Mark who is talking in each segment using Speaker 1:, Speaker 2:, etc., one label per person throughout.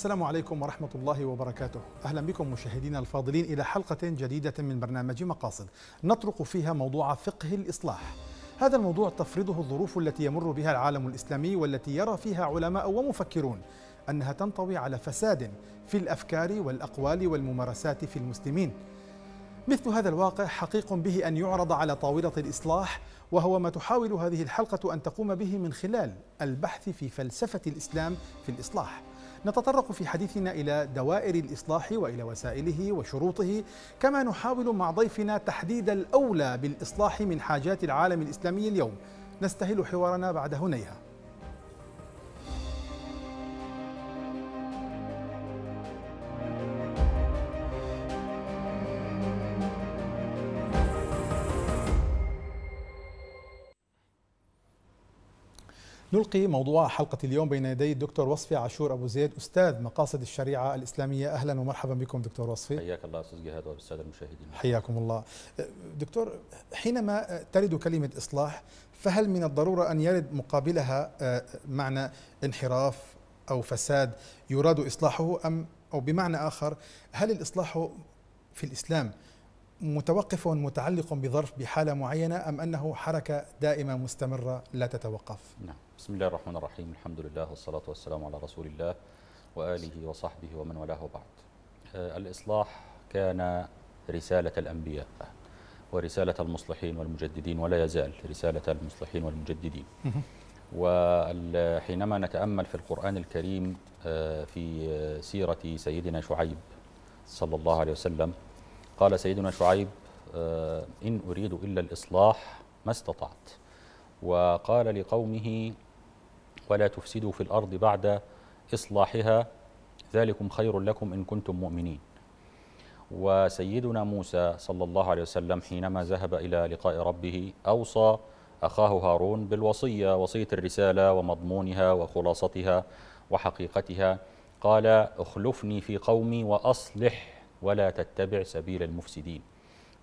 Speaker 1: السلام عليكم ورحمة الله وبركاته أهلا بكم مشاهدينا الفاضلين إلى حلقة جديدة من برنامج مقاصد نطرق فيها موضوع فقه الإصلاح هذا الموضوع تفرضه الظروف التي يمر بها العالم الإسلامي والتي يرى فيها علماء ومفكرون أنها تنطوي على فساد في الأفكار والأقوال والممارسات في المسلمين مثل هذا الواقع حقيق به أن يعرض على طاولة الإصلاح وهو ما تحاول هذه الحلقة أن تقوم به من خلال البحث في فلسفة الإسلام في الإصلاح نتطرق في حديثنا إلى دوائر الإصلاح وإلى وسائله وشروطه كما نحاول مع ضيفنا تحديد الأولى بالإصلاح من حاجات العالم الإسلامي اليوم نستهل حوارنا بعد هنيها نلقي موضوع حلقة اليوم بين يدي الدكتور وصفي عاشور أبو زيد أستاذ مقاصد الشريعة الإسلامية أهلا ومرحبا بكم دكتور وصفي
Speaker 2: حياك الله أستاذ جهاد وبالسادة المشاهدين
Speaker 1: حياكم الله دكتور حينما ترد كلمة إصلاح فهل من الضرورة أن يرد مقابلها آه، معنى انحراف أو فساد يراد إصلاحه أم أو بمعنى آخر هل الإصلاح في الإسلام متوقف متعلق بظرف بحالة معينة أم أنه حركة دائمة مستمرة لا تتوقف
Speaker 2: نعم بسم الله الرحمن الرحيم الحمد لله والصلاة والسلام على رسول الله وآله وصحبه ومن والاه بعد آه، الإصلاح كان رسالة الأنبياء ورسالة المصلحين والمجددين ولا يزال رسالة المصلحين والمجددين وحينما نتأمل في القرآن الكريم آه، في سيرة سيدنا شعيب صلى الله عليه وسلم قال سيدنا شعيب آه، إن أريد إلا الإصلاح ما استطعت وقال لقومه ولا تفسدوا في الأرض بعد إصلاحها ذلكم خير لكم إن كنتم مؤمنين وسيدنا موسى صلى الله عليه وسلم حينما ذهب إلى لقاء ربه أوصى أخاه هارون بالوصية وصية الرسالة ومضمونها وخلاصتها وحقيقتها قال اخلفني في قومي وأصلح ولا تتبع سبيل المفسدين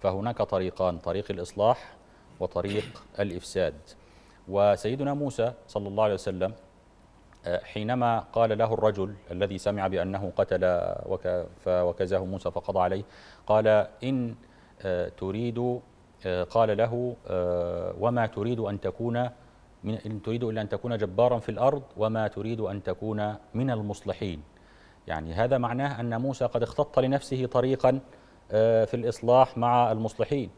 Speaker 2: فهناك طريقان طريق الإصلاح وطريق الإفساد وسيدنا موسى صلى الله عليه وسلم آه، حينما قال له الرجل الذي سمع بأنه قتل وكزاه موسى فقضى عليه قال إن آه، تريد آه، قال له وما تريد أن تكون من إن تريد إلا أن تكون جبارا في الأرض وما تريد أن تكون من المصلحين يعني هذا معناه أن موسى قد اختط لنفسه طريقا آه، في الإصلاح مع المصلحين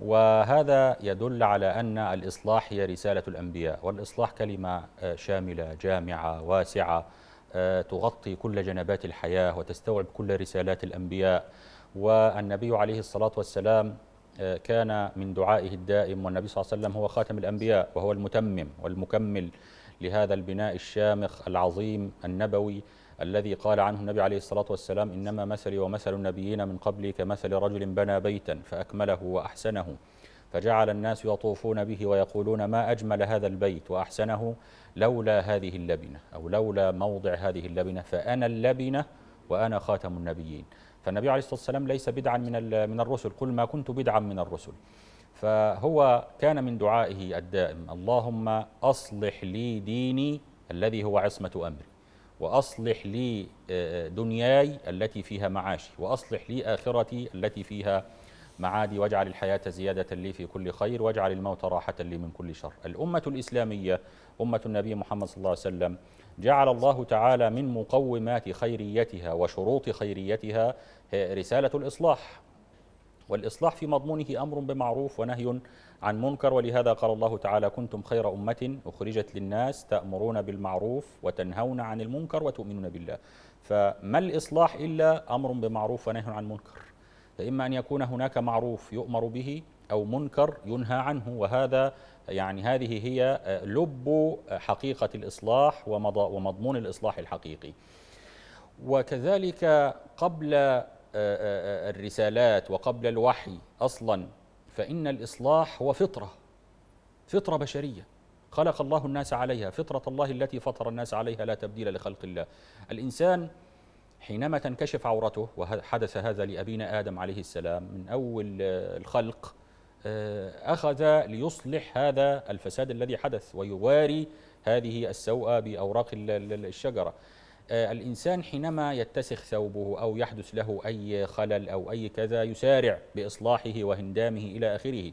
Speaker 2: وهذا يدل على أن الإصلاح هي رسالة الأنبياء والإصلاح كلمة آه، شاملة جامعة واسعة آه، تغطي كل جنبات الحياة وتستوعب كل رسالات الأنبياء والنبي عليه الصلاة والسلام كان من دعائه الدائم والنبي صلى الله عليه وسلم هو خاتم الأنبياء وهو المتمم والمكمل لهذا البناء الشامخ العظيم النبوي الذي قال عنه النبي عليه الصلاة والسلام إنما مثلي ومثل النبيين من قبلي كمثل رجل بنى بيتا فأكمله وأحسنه فجعل الناس يطوفون به ويقولون ما أجمل هذا البيت وأحسنه لولا هذه اللبنة أو لولا موضع هذه اللبنة فأنا اللبنة وأنا خاتم النبيين فالنبي عليه الصلاة والسلام ليس بدعا من, من الرسل قل ما كنت بدعا من الرسل فهو كان من دعائه الدائم اللهم أصلح لي ديني الذي هو عصمة أمري وأصلح لي آه، آه، دنياي التي فيها معاشي وأصلح لي آخرتي التي فيها معادي واجعل الحياة زيادة لي في كل خير واجعل الموت راحة لي من كل شر الأمة الإسلامية أمة النبي محمد صلى الله عليه وسلم جعل الله تعالى من مقومات خيريتها وشروط خيريتها رسالة الإصلاح والإصلاح في مضمونه أمر بمعروف ونهي عن منكر ولهذا قال الله تعالى كنتم خير أمة أخرجت للناس تأمرون بالمعروف وتنهون عن المنكر وتؤمنون بالله فما الإصلاح إلا أمر بمعروف ونهي عن منكر فإما أن يكون هناك معروف يؤمر به أو منكر ينهى عنه وهذا يعني هذه هي لب حقيقة الإصلاح ومضمون الإصلاح الحقيقي وكذلك قبل الرسالات وقبل الوحي أصلا فإن الإصلاح هو فطرة فطرة بشرية خلق الله الناس عليها فطرة الله التي فطر الناس عليها لا تبديل لخلق الله الإنسان حينما تنكشف عورته وحدث هذا لأبينا آدم عليه السلام من أول الخلق آه، أخذ ليصلح هذا الفساد الذي حدث ويواري هذه السوءة بأوراق الشجرة آه، الإنسان حينما يتسخ ثوبه أو يحدث له أي خلل أو أي كذا يسارع بإصلاحه وهندامه إلى آخره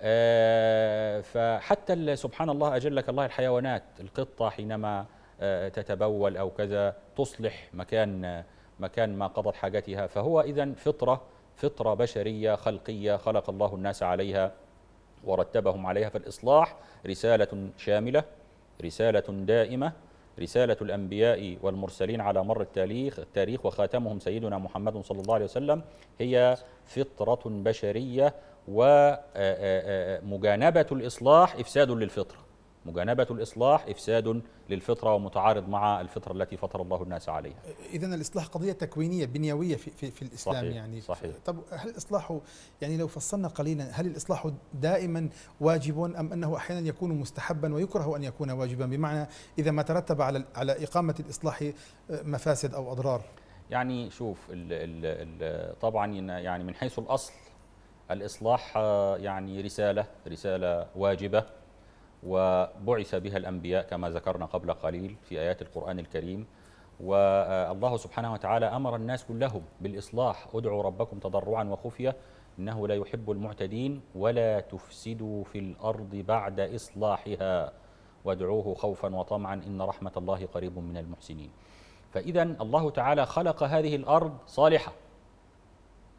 Speaker 2: آه، فحتى سبحان الله أجلك الله الحيوانات القطة حينما آه، تتبول أو كذا تصلح مكان مكان ما قضت حاجتها فهو إذا فطرة فطرة بشرية خلقية خلق الله الناس عليها ورتبهم عليها فالإصلاح رسالة شاملة رسالة دائمة رسالة الأنبياء والمرسلين على مر التاريخ التاريخ وخاتمهم سيدنا محمد صلى الله عليه وسلم هي فطرة بشرية ومجانبة الإصلاح إفساد للفطرة مجانبة الإصلاح إفساد للفطرة ومتعارض مع الفطرة التي فطر الله الناس عليها
Speaker 1: إذا الإصلاح قضية تكوينية بنيوية في, في, في الإسلام صحيح يعني صحيح طب هل الإصلاح يعني لو فصلنا قليلا هل الإصلاح دائما واجب أم أنه أحيانا يكون مستحبا ويكره أن يكون واجبا بمعنى إذا ما ترتب على, على إقامة الإصلاح آه، مفاسد أو أضرار
Speaker 2: يعني شوف الـ ال ال طبعا يعني من حيث الأصل الإصلاح آه، يعني رسالة رسالة واجبة وبعث بها الأنبياء كما ذكرنا قبل قليل في آيات القرآن الكريم والله سبحانه وتعالى أمر الناس كلهم بالإصلاح ادعوا ربكم تضرعا وخفية إنه لا يحب المعتدين ولا تفسدوا في الأرض بعد إصلاحها وادعوه خوفا وطمعا إن رحمة الله قريب من المحسنين فإذا الله تعالى خلق هذه الأرض صالحة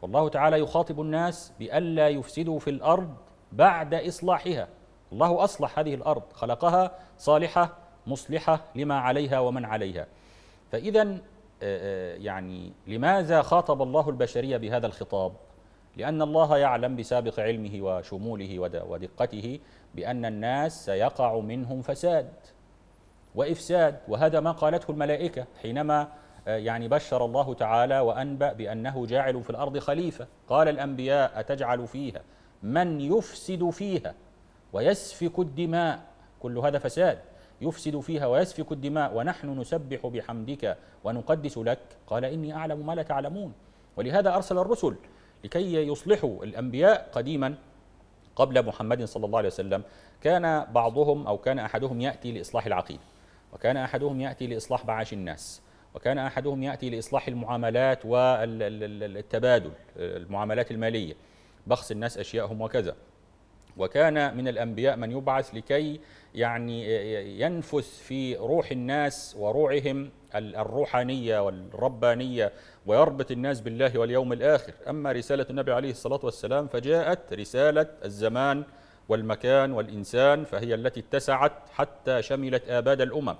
Speaker 2: والله تعالى يخاطب الناس بألا يفسدوا في الأرض بعد إصلاحها الله أصلح هذه الأرض خلقها صالحة مصلحة لما عليها ومن عليها فإذا آه، آه، يعني لماذا خاطب الله البشرية بهذا الخطاب لأن الله يعلم بسابق علمه وشموله ودقته بأن الناس سيقع منهم فساد وإفساد وهذا ما قالته الملائكة حينما آه، يعني بشر الله تعالى وأنبأ بأنه جاعل في الأرض خليفة قال الأنبياء أتجعل فيها من يفسد فيها ويسفك الدماء كل هذا فساد يفسد فيها ويسفك الدماء ونحن نسبح بحمدك ونقدس لك قال إني أعلم ما لا تعلمون ولهذا أرسل الرسل لكي يصلحوا الأنبياء قديما قبل محمد صلى الله عليه وسلم كان بعضهم أو كان أحدهم يأتي لإصلاح العقيدة وكان أحدهم يأتي لإصلاح معاش الناس وكان أحدهم يأتي لإصلاح المعاملات والتبادل المعاملات المالية بخس الناس أشياءهم وكذا وكان من الأنبياء من يبعث لكي يعني ينفث في روح الناس وروعهم الروحانية والربانية ويربط الناس بالله واليوم الآخر أما رسالة النبي عليه الصلاة والسلام فجاءت رسالة الزمان والمكان والإنسان فهي التي اتسعت حتى شملت آباد الأمم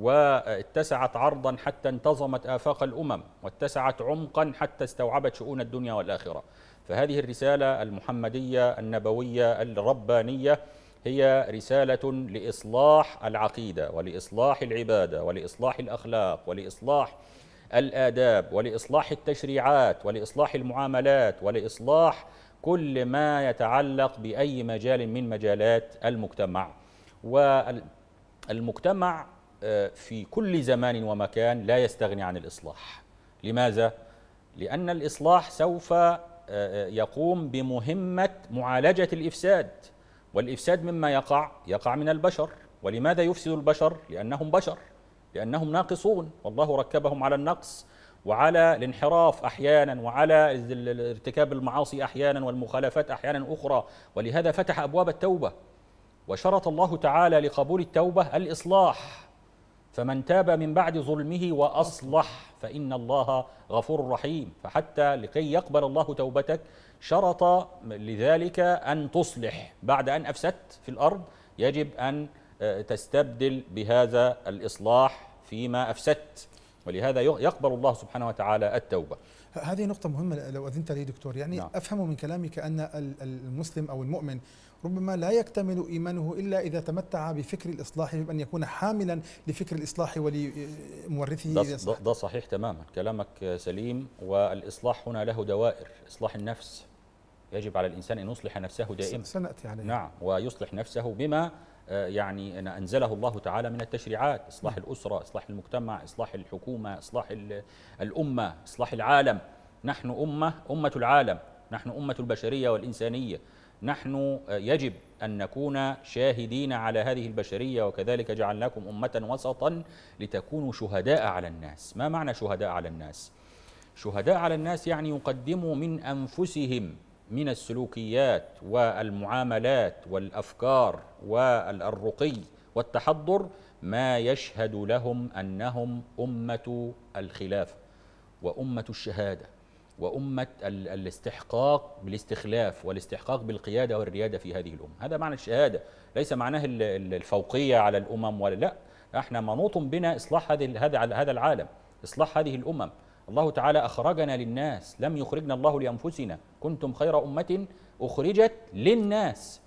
Speaker 2: واتسعت عرضا حتى انتظمت آفاق الأمم واتسعت عمقا حتى استوعبت شؤون الدنيا والآخرة فهذه الرسالة المحمدية النبوية الربانية هي رسالة لإصلاح العقيدة ولإصلاح العبادة ولإصلاح الأخلاق ولإصلاح الآداب ولإصلاح التشريعات ولإصلاح المعاملات ولإصلاح كل ما يتعلق بأي مجال من مجالات المجتمع والمجتمع آه، في كل زمان ومكان لا يستغني عن الإصلاح لماذا؟ لأن الإصلاح سوف آه، آه، يقوم بمهمة معالجة الإفساد والإفساد مما يقع يقع من البشر ولماذا يفسد البشر؟ لأنهم بشر لأنهم ناقصون والله ركبهم على النقص وعلى الانحراف احيانا وعلى ارتكاب المعاصي احيانا والمخالفات احيانا اخرى ولهذا فتح ابواب التوبه وشرط الله تعالى لقبول التوبه الاصلاح فمن تاب من بعد ظلمه واصلح فان الله غفور رحيم فحتى لكي يقبل الله توبتك شرط لذلك ان تصلح بعد ان افسدت في الارض يجب ان آه، تستبدل بهذا الاصلاح فيما افسدت ولهذا يقبل الله سبحانه وتعالى التوبه
Speaker 1: هذه نقطة مهمة لو أذنت لي دكتور يعني نعم. أفهم من كلامك أن المسلم أو المؤمن ربما لا يكتمل إيمانه إلا إذا تمتع بفكر الإصلاح بأن يكون حاملا لفكر الإصلاح ولمورثه ده,
Speaker 2: ده صحيح تماما كلامك سليم والإصلاح هنا له دوائر إصلاح النفس يجب على الإنسان أن يصلح نفسه دائما سنأتي عليه نعم ويصلح نفسه بما آه، يعني أن أنزله الله تعالى من التشريعات إصلاح الأسرة إصلاح المجتمع إصلاح الحكومة إصلاح الأمة إصلاح العالم نحن أمة أمة العالم نحن أمة البشرية والإنسانية نحن آه، يجب أن نكون شاهدين على هذه البشرية وكذلك جعلناكم أمة وسطا لتكونوا شهداء على الناس ما معنى شهداء على الناس؟ شهداء على الناس يعني يقدموا من أنفسهم من السلوكيات والمعاملات والافكار والرقي والتحضر ما يشهد لهم انهم امه الخلافه وامه الشهاده وامه الاستحقاق بالاستخلاف والاستحقاق بالقياده والرياده في هذه الامه، هذا معنى الشهاده، ليس معناه الفوقيه على الامم ولا لا، احنا منوط بنا اصلاح هذه هذا العالم، اصلاح هذه الامم، الله تعالى أخرجنا للناس لم يخرجنا الله لأنفسنا كنتم خير أمة أخرجت للناس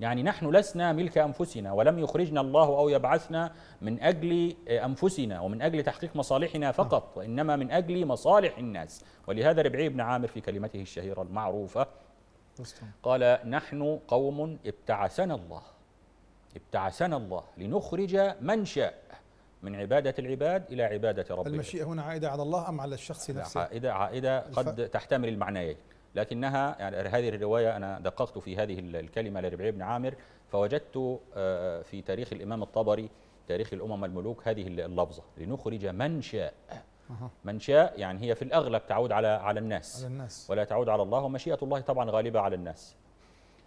Speaker 2: يعني نحن لسنا ملك أنفسنا ولم يخرجنا الله أو يبعثنا من أجل أنفسنا ومن أجل تحقيق مصالحنا فقط وإنما من أجل مصالح الناس ولهذا ربعي بن عامر في كلمته الشهيرة المعروفة قال نحن قوم ابتعثنا الله ابتعثنا الله لنخرج من شاء من عبادة العباد إلى عبادة ربهم المشيئة
Speaker 1: هنا عائدة على الله أم على الشخص نفسه؟
Speaker 2: عائدة عائدة قد الف... تحتمل المعنيين لكنها يعني هذه الرواية أنا دققت في هذه الكلمة لربيع بن عامر فوجدت آه، في تاريخ الإمام الطبري تاريخ الأمم الملوك هذه اللفظة لنخرج من شاء من شاء يعني هي في الأغلب تعود على على الناس, على الناس ولا تعود على الله ومشيئة الله طبعا غالبة على الناس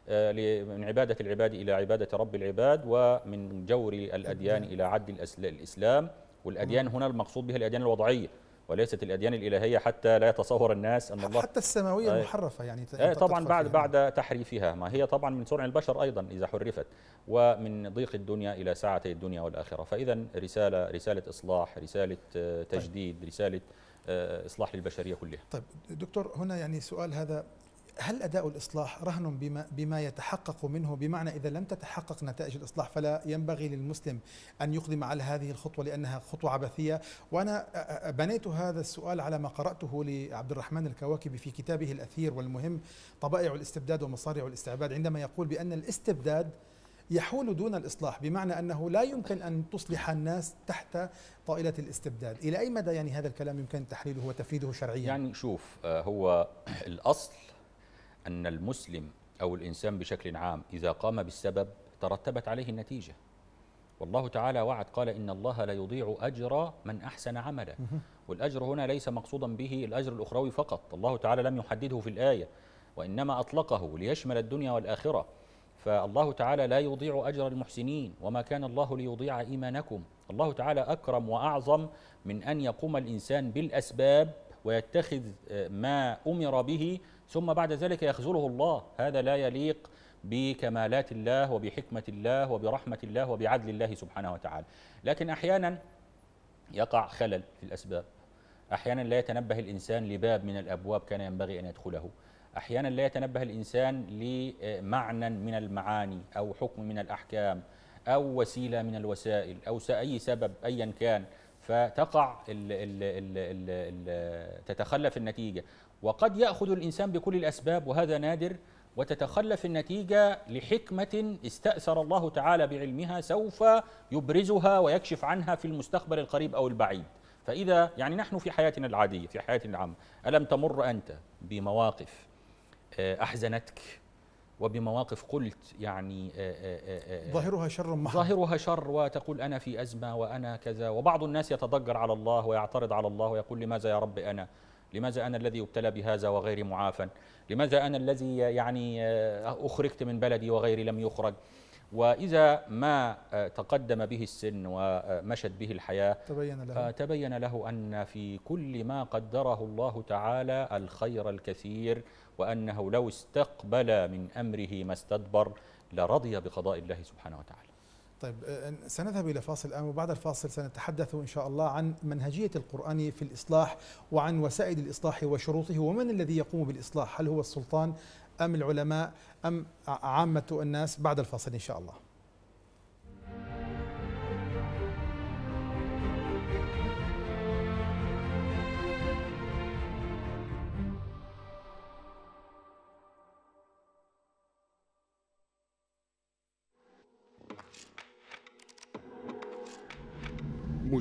Speaker 2: آه، من عبادة العباد إلى عبادة رب العباد ومن جور الأديان إلى عد الإسلام والأديان هنا المقصود بها الأديان الوضعية وليست الاديان الالهيه حتى لا يتصور الناس ان الله حتى السماويه آه المحرفه
Speaker 1: يعني آه طبعا بعد
Speaker 2: بعد تحريفها ما هي طبعا من صنع البشر ايضا اذا حرفت ومن ضيق الدنيا الى ساعة الدنيا والاخره فاذا رساله رساله اصلاح رساله آه، تجديد رساله آه، اصلاح للبشريه كلها
Speaker 1: طيب دكتور هنا يعني سؤال هذا هل أداء الإصلاح رهن بما, بما يتحقق منه بمعنى إذا لم تتحقق نتائج الإصلاح فلا ينبغي للمسلم أن يقدم على هذه الخطوة لأنها خطوة عبثية وأنا بنيت هذا السؤال على ما قرأته لعبد الرحمن الكواكبي في كتابه الأثير والمهم طبائع الاستبداد ومصارع الاستعباد عندما يقول بأن الاستبداد يحول دون الإصلاح بمعنى أنه لا يمكن أن تصلح الناس تحت طائلة الاستبداد إلى أي مدى يعني هذا الكلام يمكن تحليله وتفيده شرعيا؟
Speaker 2: يعني شوف آه، هو الأصل أن المسلم أو الإنسان بشكل عام إذا قام بالسبب ترتبت عليه النتيجة والله تعالى وعد قال إن الله لا يضيع أجر من أحسن عملا والأجر هنا ليس مقصودا به الأجر الأخروي فقط الله تعالى لم يحدده في الآية وإنما أطلقه ليشمل الدنيا والآخرة فالله تعالى لا يضيع أجر المحسنين وما كان الله ليضيع إيمانكم الله تعالى أكرم وأعظم من أن يقوم الإنسان بالأسباب ويتخذ آه، ما أمر به ثم بعد ذلك يخذله الله هذا لا يليق بكمالات الله وبحكمة الله وبرحمة الله وبعدل الله سبحانه وتعالى لكن أحيانا يقع خلل في الأسباب أحيانا لا يتنبه الإنسان لباب من الأبواب كان ينبغي أن يدخله أحيانا لا يتنبه الإنسان لمعنى من المعاني أو حكم من الأحكام أو وسيلة من الوسائل أو أي سبب أيا كان فتقع الـ ال ال ال ال تتخلف النتيجة وقد يأخذ الإنسان بكل الأسباب وهذا نادر وتتخلف النتيجة لحكمة استأثر الله تعالى بعلمها سوف يبرزها ويكشف عنها في المستقبل القريب أو البعيد فإذا يعني نحن في حياتنا العادية في حياتنا العامة ألم تمر أنت بمواقف آه، أحزنتك وبمواقف قلت يعني آه، آه، ظاهرها
Speaker 1: شر محض ظاهرها
Speaker 2: شر وتقول أنا في أزمة وأنا كذا وبعض الناس يتضجر على الله ويعترض على الله ويقول لماذا يا رب أنا لماذا أنا الذي ابتلى بهذا وغيري معافى لماذا أنا الذي يعني آه، أخرجت من بلدي وغيري لم يخرج وإذا ما آه، تقدم به السن ومشت به الحياة
Speaker 1: تبين له, آه،
Speaker 2: تبين له أن في كل ما قدره الله تعالى الخير الكثير وأنه لو استقبل من أمره ما استدبر لرضي بقضاء الله سبحانه وتعالى
Speaker 1: طيب أه، سنذهب إلى فاصل الآن وبعد الفاصل سنتحدث إن شاء الله عن منهجية القرآن في الإصلاح وعن وسائل الإصلاح وشروطه ومن الذي يقوم بالإصلاح هل هو السلطان أم العلماء أم عامة الناس بعد الفاصل إن شاء الله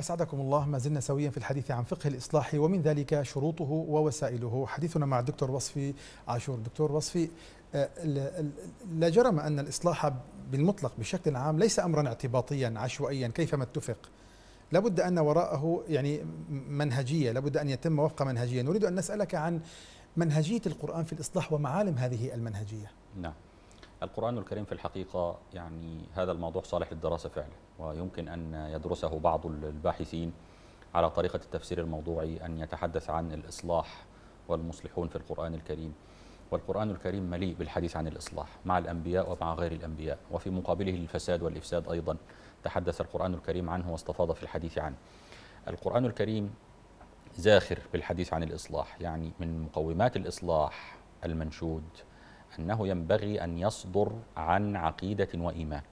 Speaker 1: أسعدكم الله ما زلنا سويا في الحديث عن فقه الإصلاح ومن ذلك شروطه ووسائله حديثنا مع الدكتور وصفي عاشور دكتور وصفي آه، لا جرم أن الإصلاح بالمطلق بشكل عام ليس أمرا اعتباطيا عشوائيا كيفما اتفق لابد أن وراءه يعني منهجية لابد أن يتم وفق منهجية نريد أن نسألك عن منهجية القرآن في الإصلاح ومعالم هذه المنهجية
Speaker 2: نعم القرآن الكريم في الحقيقة يعني هذا الموضوع صالح للدراسة فعلا ويمكن أن يدرسه بعض الباحثين على طريقة التفسير الموضوعي أن يتحدث عن الإصلاح والمصلحون في القرآن الكريم والقرآن الكريم مليء بالحديث عن الإصلاح مع الأنبياء ومع غير الأنبياء وفي مقابله الفساد والإفساد أيضا تحدث القرآن الكريم عنه واستفاض في الحديث عنه القرآن الكريم زاخر بالحديث عن الإصلاح يعني من مقومات الإصلاح المنشود أنه ينبغي أن يصدر عن عقيدة وإيمان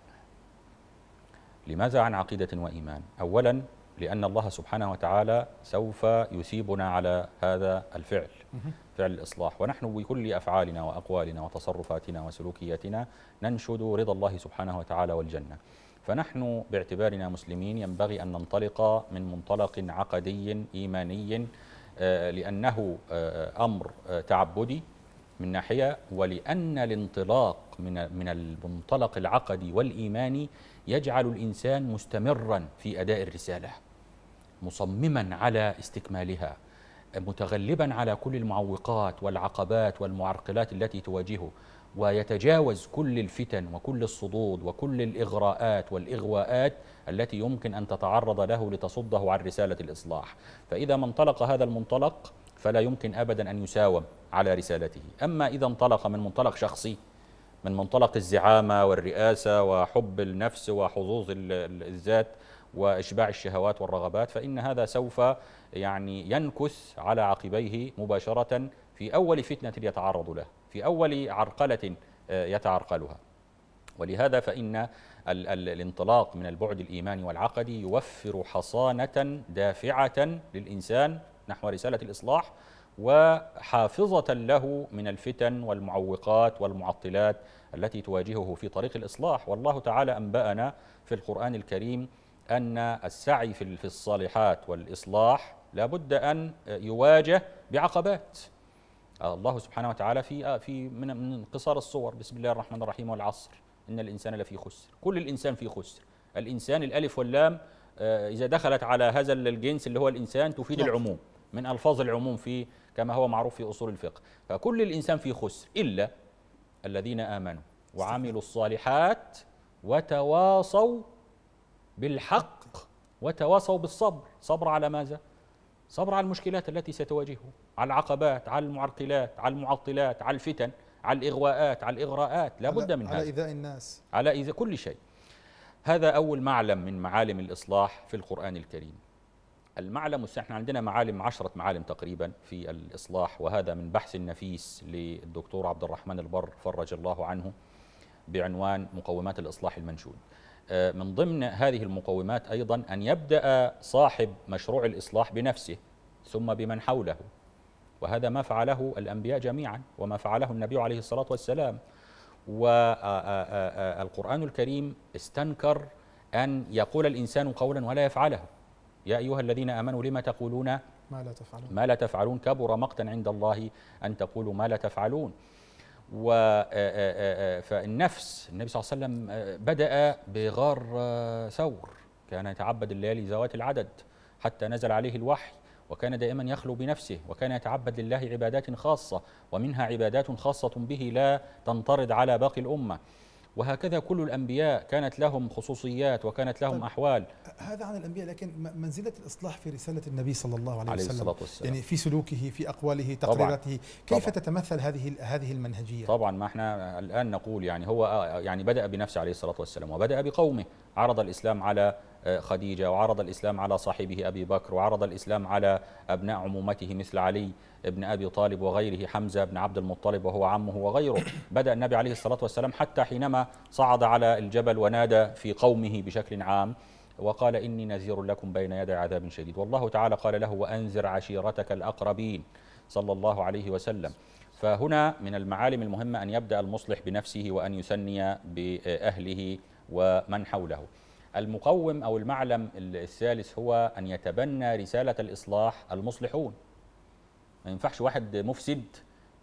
Speaker 2: لماذا عن عقيدة وإيمان؟ أولا لأن الله سبحانه وتعالى سوف يثيبنا على هذا الفعل فعل الإصلاح ونحن بكل أفعالنا وأقوالنا وتصرفاتنا وسلوكياتنا ننشد رضا الله سبحانه وتعالى والجنة فنحن باعتبارنا مسلمين ينبغي أن ننطلق من منطلق عقدي إيماني آه، لأنه آه، أمر آه، تعبدي من ناحية ولأن الانطلاق من, من المنطلق العقدي والإيماني يجعل الإنسان مستمرا في أداء الرسالة مصمما على استكمالها متغلبا على كل المعوقات والعقبات والمعرقلات التي تواجهه ويتجاوز كل الفتن وكل الصدود وكل الإغراءات والإغواءات التي يمكن أن تتعرض له لتصده عن رسالة الإصلاح فإذا ما انطلق هذا المنطلق فلا يمكن أبدا أن يساوم على رسالته أما إذا انطلق من منطلق شخصي من منطلق الزعامة والرئاسة وحب النفس وحظوظ الذات وإشباع الشهوات والرغبات فإن هذا سوف يعني ينكث على عقبيه مباشرة في أول فتنة يتعرض لها في أول عرقلة آه، يتعرقلها ولهذا فإن الانطلاق من البعد الإيماني والعقدي يوفر حصانة دافعة للإنسان نحو رسالة الإصلاح وحافظة له من الفتن والمعوقات والمعطلات التي تواجهه في طريق الإصلاح والله تعالى أنبأنا في القرآن الكريم أن السعي في الصالحات والإصلاح لابد أن يواجه بعقبات الله سبحانه وتعالى في في من من قصار الصور بسم الله الرحمن الرحيم والعصر ان الانسان لفي خسر كل الانسان في خسر الانسان الالف واللام آه، اذا دخلت على هذا الجنس اللي هو الانسان تفيد نعم. العموم من ألفاظ العموم في كما هو معروف في أصول الفقه فكل الإنسان في خسر إلا الذين آمنوا وعملوا الصالحات وتواصوا بالحق وتواصوا بالصبر صبر على ماذا؟ صبر على المشكلات التي ستواجهه على العقبات على المعرقلات على المعطلات على الفتن على الإغواءات على الإغراءات لا بد من على هذا على إيذاء الناس على إيذاء كل شيء هذا أول معلم من معالم الإصلاح في القرآن الكريم المعلم احنا عندنا معالم عشرة معالم تقريبا في الإصلاح وهذا من بحث نفيس للدكتور عبد الرحمن البر فرج الله عنه بعنوان مقومات الإصلاح المنشود آه، من ضمن هذه المقومات أيضا أن يبدأ صاحب مشروع الإصلاح بنفسه ثم بمن حوله وهذا ما فعله الأنبياء جميعا وما فعله النبي عليه الصلاة والسلام والقرآن آه، آه، الكريم استنكر أن يقول الإنسان قولا ولا يفعله يا أيها الذين آمنوا لما تقولون ما لا تفعلون ما لا تفعلون كبر مقتا عند الله أن تقولوا ما لا تفعلون آه، آه، آه، فالنفس النبي صلى الله عليه وسلم بدأ بغار ثور كان يتعبد الليالي ذوات العدد حتى نزل عليه الوحي وكان دائما يخلو بنفسه وكان يتعبد لله عبادات خاصة ومنها عبادات خاصة به لا تنطرد على باقي الأمة وهكذا كل الأنبياء كانت لهم خصوصيات وكانت لهم طيب أحوال
Speaker 1: هذا عن الأنبياء لكن منزلة الإصلاح في رسالة النبي صلى الله عليه, عليه وسلم يعني في سلوكه في أقواله تقريراته كيف طبعًا تتمثل هذه هذه المنهجية
Speaker 2: طبعا ما احنا الآن نقول يعني هو آه، يعني بدأ بنفسه عليه الصلاة والسلام وبدأ بقومه عرض الإسلام على خديجة وعرض الإسلام على صاحبه أبي بكر وعرض الإسلام على أبناء عمومته مثل علي بن أبي طالب وغيره حمزة بن عبد المطلب وهو عمه وغيره بدأ النبي عليه الصلاة والسلام حتى حينما صعد على الجبل ونادى في قومه بشكل عام وقال إني نذير لكم بين يدي عذاب شديد والله تعالى قال له وأنذر عشيرتك الأقربين صلى الله عليه وسلم فهنا من المعالم المهمة أن يبدأ المصلح بنفسه وأن يثني بأهله ومن حوله المقوم أو المعلم الثالث هو أن يتبنى رسالة الإصلاح المصلحون ما ينفعش واحد مفسد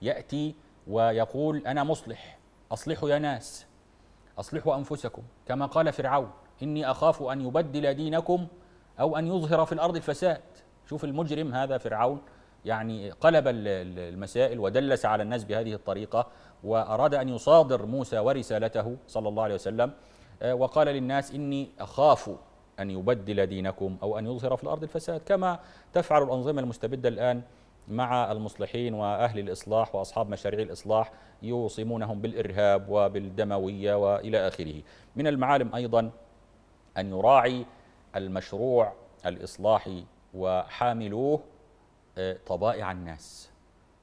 Speaker 2: يأتي ويقول أنا مصلح أصلحوا يا ناس أصلحوا أنفسكم كما قال فرعون إني أخاف أن يبدل دينكم أو أن يظهر في الأرض الفساد شوف المجرم هذا فرعون يعني قلب المسائل ودلس على الناس بهذه الطريقة وأراد أن يصادر موسى ورسالته صلى الله عليه وسلم آه، وقال للناس إني أخاف أن يبدل دينكم أو أن يظهر في الأرض الفساد كما تفعل الأنظمة المستبدة الآن مع المصلحين وأهل الإصلاح وأصحاب مشاريع الإصلاح يوصمونهم بالإرهاب وبالدموية وإلى آخره من المعالم أيضا أن يراعي المشروع الإصلاحي وحاملوه آه، طبائع الناس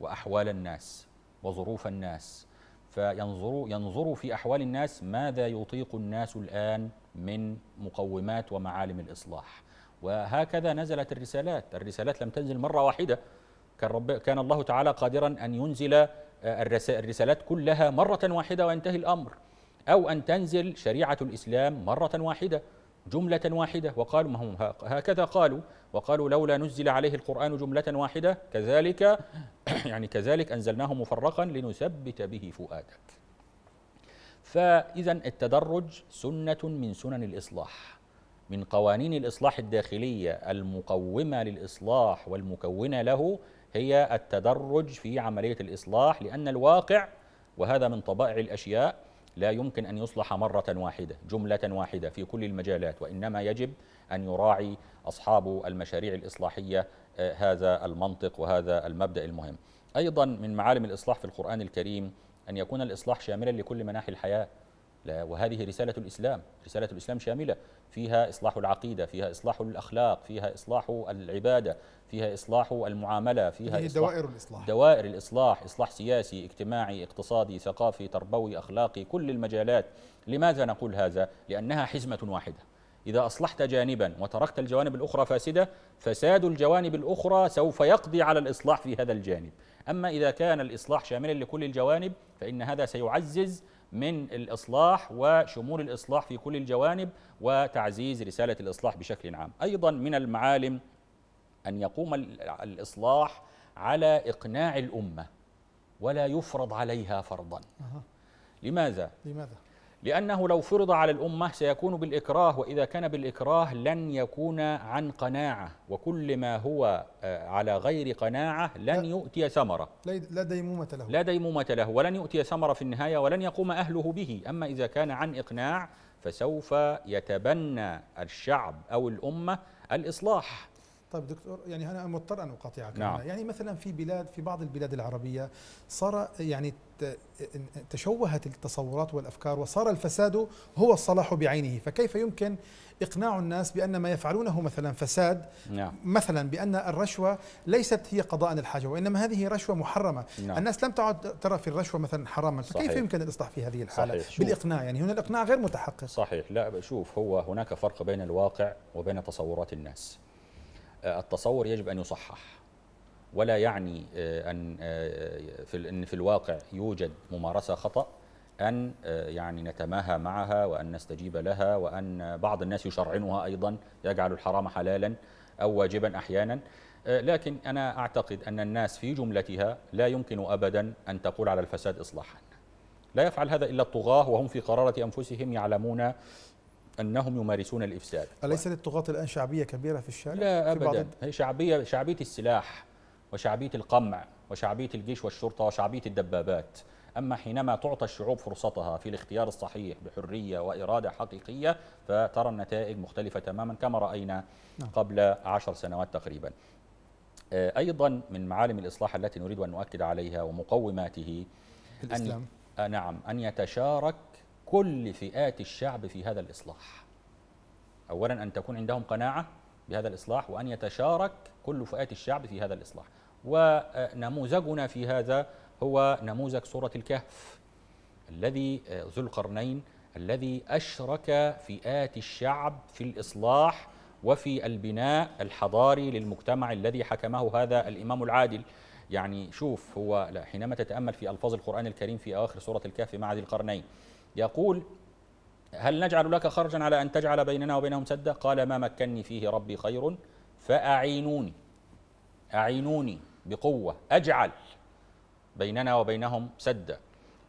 Speaker 2: وأحوال الناس وظروف الناس فينظروا ينظروا في أحوال الناس ماذا يطيق الناس الآن من مقومات ومعالم الإصلاح وهكذا نزلت الرسالات الرسالات لم تنزل مرة واحدة كان, رب كان الله تعالى قادرا أن ينزل آه، الرسالات كلها مرة واحدة وينتهي الأمر أو أن تنزل شريعة الإسلام مرة واحدة جملة واحدة وقالوا ما هم هكذا قالوا وقالوا لولا نزل عليه القرآن جملة واحدة كذلك يعني كذلك أنزلناه مفرقا لنثبت به فؤادك فإذا التدرج سنة من سنن الإصلاح من قوانين الإصلاح الداخلية المقومة للإصلاح والمكونة له هي التدرج في عملية الإصلاح لأن الواقع وهذا من طبائع الأشياء لا يمكن أن يصلح مرة واحدة جملة واحدة في كل المجالات وإنما يجب أن يراعي أصحاب المشاريع الإصلاحية آه، هذا المنطق وهذا المبدأ المهم أيضا من معالم الإصلاح في القرآن الكريم أن يكون الإصلاح شاملا لكل مناحي الحياة لا وهذه رسالة الإسلام رسالة الإسلام شاملة فيها إصلاح العقيدة فيها إصلاح الأخلاق فيها إصلاح العبادة فيها إصلاح المعاملة فيها إصلاح دوائر الإصلاح دوائر الإصلاح إصلاح سياسي اجتماعي اقتصادي ثقافي تربوي أخلاقي كل المجالات لماذا نقول هذا؟ لأنها حزمة واحدة إذا أصلحت جانبا وتركت الجوانب الأخرى فاسدة فساد الجوانب الأخرى سوف يقضي على الإصلاح في هذا الجانب أما إذا كان الإصلاح شاملا لكل الجوانب فإن هذا سيعزز من الإصلاح وشمول الإصلاح في كل الجوانب وتعزيز رسالة الإصلاح بشكل عام أيضا من المعالم أن يقوم الإصلاح على إقناع الأمة ولا يفرض عليها فرضا لماذا؟ لماذا؟ لأنه لو فرض على الأمة سيكون بالإكراه وإذا كان بالإكراه لن يكون عن قناعة وكل ما هو آه، على غير قناعة لن لا يؤتي ثمرة
Speaker 1: لا ديمومة له
Speaker 2: لا ديمومة له ولن يؤتي ثمرة في النهاية ولن يقوم أهله به أما إذا كان عن إقناع فسوف يتبنى الشعب أو الأمة الإصلاح
Speaker 1: طيب دكتور يعني انا مضطر ان اقاطعك نعم. يعني مثلا في بلاد في بعض البلاد العربيه صار يعني تشوهت التصورات والافكار وصار الفساد هو الصلاح بعينه فكيف يمكن اقناع الناس بان ما يفعلونه مثلا فساد نعم. مثلا بان الرشوه ليست هي قضاء الحاجه وانما هذه رشوه محرمه نعم. الناس لم تعد ترى في الرشوه مثلا حراما فكيف يمكن الاصلاح في هذه الحاله صحيح. بالاقناع
Speaker 2: يعني هنا الاقناع غير متحقق صحيح لا شوف هو هناك فرق بين الواقع وبين تصورات الناس التصور يجب أن يصحح ولا يعني آه، أن آه، في أن في الواقع يوجد ممارسة خطأ أن آه، يعني نتماهى معها وأن نستجيب لها وأن بعض الناس يشرعنها أيضا يجعل الحرام حلالا أو واجبا أحيانا لكن أنا أعتقد أن الناس في جملتها لا يمكن أبدا أن تقول على الفساد إصلاحا لا يفعل هذا إلا الطغاة وهم في قرارة أنفسهم يعلمون انهم يمارسون الافساد
Speaker 1: اليس للطغاة الان شعبيه كبيره في الشارع لا ابدا
Speaker 2: هي شعبيه شعبيه السلاح وشعبيه القمع وشعبيه الجيش والشرطه وشعبيه الدبابات أما حينما تعطى الشعوب فرصتها في الاختيار الصحيح بحرية وإرادة حقيقية فترى النتائج مختلفة تماما كما رأينا نعم. قبل عشر سنوات تقريبا آه، أيضا من معالم الإصلاح التي نريد أن نؤكد عليها ومقوماته الإسلام. أن آه، نعم أن يتشارك كل فئات الشعب في هذا الإصلاح أولا أن تكون عندهم قناعة بهذا الإصلاح وأن يتشارك كل فئات الشعب في هذا الإصلاح ونموذجنا في هذا هو نموذج سورة الكهف الذي آه، ذو القرنين الذي أشرك فئات الشعب في الإصلاح وفي البناء الحضاري للمجتمع الذي حكمه هذا الإمام العادل يعني شوف هو حينما تتأمل في ألفاظ القرآن الكريم في آخر سورة الكهف مع ذي القرنين يقول هل نجعل لك خرجا على أن تجعل بيننا وبينهم سدا قال ما مكني فيه ربي خير فأعينوني أعينوني بقوة أجعل بيننا وبينهم سدا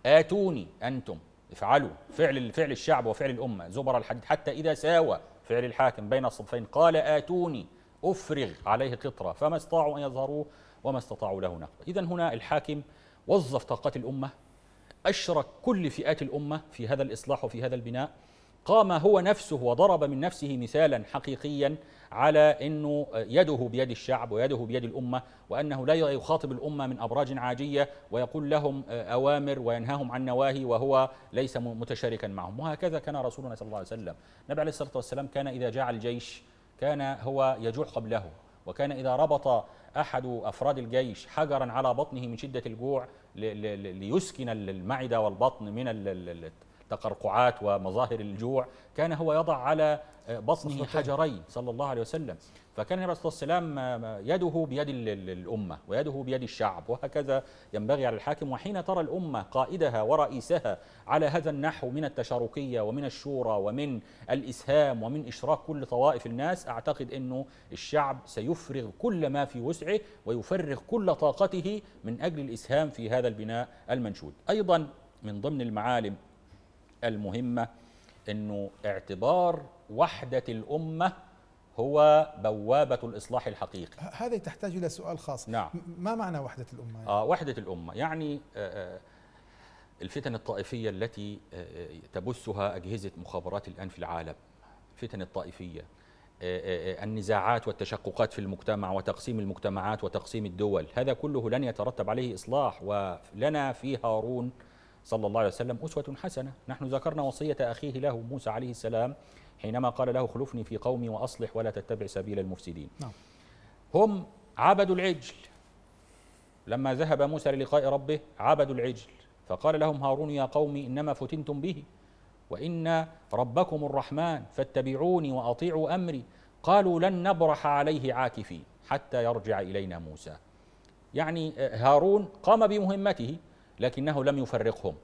Speaker 2: آتوني أنتم افعلوا فعل فعل الشعب وفعل الأمة زبر الحديد حتى إذا ساوى فعل الحاكم بين الصفين قال آتوني أفرغ عليه قطرة فما استطاعوا أن يظهروه وما استطاعوا له نقض إذا هنا الحاكم وظف طاقات الأمة أشرك كل فئات الأمة في هذا الإصلاح وفي هذا البناء قام هو نفسه وضرب من نفسه مثالا حقيقيا على انه يده بيد الشعب ويده بيد الامه وانه لا يخاطب الامه من ابراج عاجيه ويقول لهم اوامر وينهاهم عن نواهي وهو ليس متشاركا معهم وهكذا كان رسولنا صلى الله عليه وسلم النبي عليه الصلاه والسلام كان اذا جاء الجيش كان هو يجوع قبله وكان إذا ربط أحد أفراد الجيش حجرا على بطنه من شدة الجوع ليسكن المعدة والبطن من تقرقعات ومظاهر الجوع كان هو يضع على آه، بطنه حجرين صلى الله عليه وسلم فكان النبي عليه الصلاه والسلام آه، يده بيد الامه ويده بيد الشعب وهكذا ينبغي على الحاكم وحين ترى الامه قائدها ورئيسها على هذا النحو من التشاركيه ومن الشورى ومن الاسهام ومن اشراك كل طوائف الناس اعتقد انه الشعب سيفرغ كل ما في وسعه ويفرغ كل طاقته من اجل الاسهام في هذا البناء المنشود ايضا من ضمن المعالم المهمه انه اعتبار وحده الامه هو بوابة الإصلاح الحقيقي هذه تحتاج إلى سؤال خاص نعم.
Speaker 1: ما معنى وحدة الأمة؟ يعني؟ آه
Speaker 2: وحدة الأمة يعني آه, آه، الفتن الطائفية التي آه،, آه تبثها أجهزة مخابرات الآن في العالم الفتن الطائفية آه،, آه آه النزاعات والتشققات في المجتمع وتقسيم المجتمعات وتقسيم الدول هذا كله لن يترتب عليه إصلاح ولنا في هارون صلى الله عليه وسلم أسوة حسنة نحن ذكرنا وصية أخيه له موسى عليه السلام حينما قال له خلفني في قومي وأصلح ولا تتبع سبيل المفسدين نعم. هم عبدوا العجل لما ذهب موسى للقاء ربه عبدوا العجل فقال لهم هارون يا قومي إنما فتنتم به وإن ربكم الرحمن فاتبعوني وأطيعوا أمري قالوا لن نبرح عليه عاكفين حتى يرجع إلينا موسى يعني آه، هارون قام بمهمته لكنه لم يفرقهم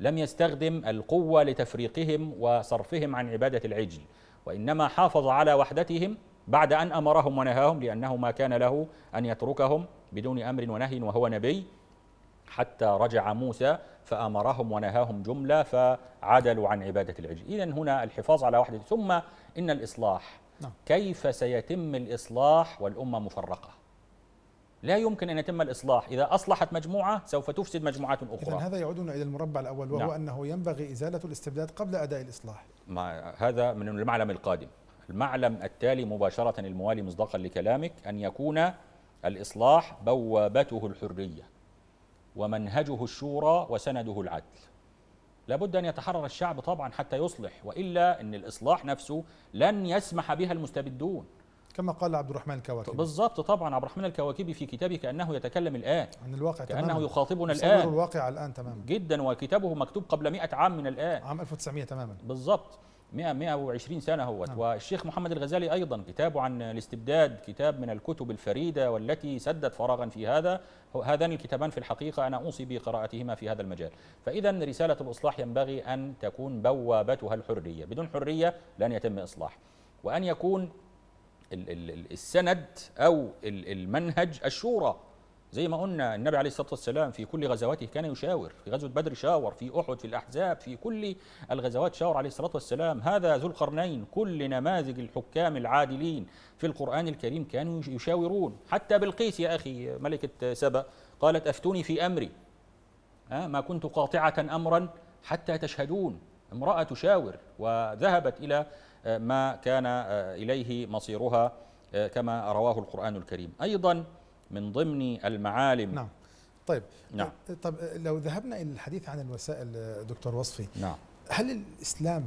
Speaker 2: لم يستخدم القوة لتفريقهم وصرفهم عن عبادة العجل وإنما حافظ على وحدتهم بعد أن أمرهم ونهاهم لأنه ما كان له أن يتركهم بدون أمر ونهي وهو نبي حتى رجع موسى فأمرهم ونهاهم جملة فعدلوا عن عبادة العجل إذا هنا الحفاظ على وحدة ثم إن الإصلاح نعم. كيف سيتم الإصلاح والأمة مفرقة لا يمكن أن يتم الإصلاح إذا أصلحت مجموعة سوف تفسد مجموعات أخرى هذا
Speaker 1: يعودنا إلى المربع الأول وهو نعم. أنه ينبغي إزالة الاستبداد قبل أداء الإصلاح
Speaker 2: ما هذا من المعلم القادم المعلم التالي مباشرة الموالي مصداقا لكلامك أن يكون الإصلاح بوابته الحرية ومنهجه الشورى وسنده العدل لابد أن يتحرر الشعب طبعا حتى يصلح وإلا أن الإصلاح نفسه لن يسمح بها المستبدون
Speaker 1: كما قال عبد الرحمن الكواكبي
Speaker 2: بالظبط طبعا عبد الرحمن الكواكبي في كتابه كانه يتكلم الان عن
Speaker 1: الواقع كانه تماما. يخاطبنا الان الواقع الان تماما
Speaker 2: جدا وكتابه مكتوب قبل 100 عام من الان عام 1900 تماما بالظبط 100 120 سنه هوت نعم. والشيخ محمد الغزالي ايضا كتابه عن الاستبداد كتاب من الكتب الفريده والتي سدت فراغا في هذا هذان الكتابان في الحقيقه انا اوصي بقراءتهما في هذا المجال فاذا رساله الاصلاح ينبغي ان تكون بوابتها الحريه بدون حريه لن يتم اصلاح وان يكون السند أو المنهج الشورى زي ما قلنا النبي عليه الصلاة والسلام في كل غزواته كان يشاور في غزوة بدر شاور في أحد في الأحزاب في كل الغزوات شاور عليه الصلاة والسلام هذا ذو القرنين كل نماذج الحكام العادلين في القرآن الكريم كانوا يشاورون حتى بالقيس يا أخي ملكة سبأ قالت أفتوني في أمري ما كنت قاطعة أمرا حتى تشهدون امرأة تشاور وذهبت إلى آه، ما كان آه، إليه مصيرها آه، كما رواه القرآن الكريم أيضا من ضمن المعالم نعم طيب نعم
Speaker 1: طب لو ذهبنا إلى الحديث عن الوسائل دكتور وصفي نعم هل الإسلام